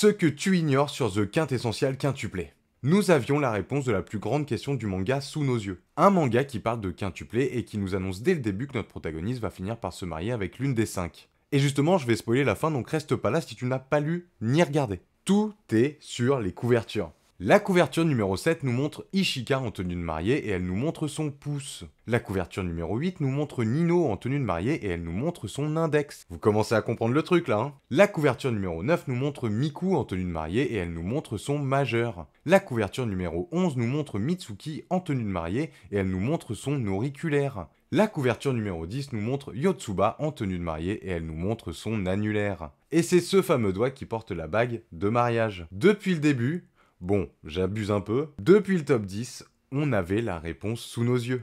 Ce que tu ignores sur The Quintessential Quintuplet. Nous avions la réponse de la plus grande question du manga sous nos yeux. Un manga qui parle de quintuplé et qui nous annonce dès le début que notre protagoniste va finir par se marier avec l'une des cinq. Et justement, je vais spoiler la fin, donc reste pas là si tu n'as pas lu ni regardé. Tout est sur les couvertures. La couverture numéro 7 nous montre Ishika en tenue de mariée et elle nous montre son pouce. La couverture numéro 8 nous montre Nino en tenue de mariée et elle nous montre son index. Vous commencez à comprendre le truc là, La couverture numéro 9 nous montre Miku en tenue de mariée et elle nous montre son majeur. La couverture numéro 11 nous montre Mitsuki en tenue de mariée et elle nous montre son auriculaire. La couverture numéro 10 nous montre Yotsuba en tenue de mariée et elle nous montre son annulaire. Et c'est ce fameux doigt qui porte la bague de mariage. Depuis le début, Bon, j'abuse un peu. Depuis le top 10, on avait la réponse sous nos yeux.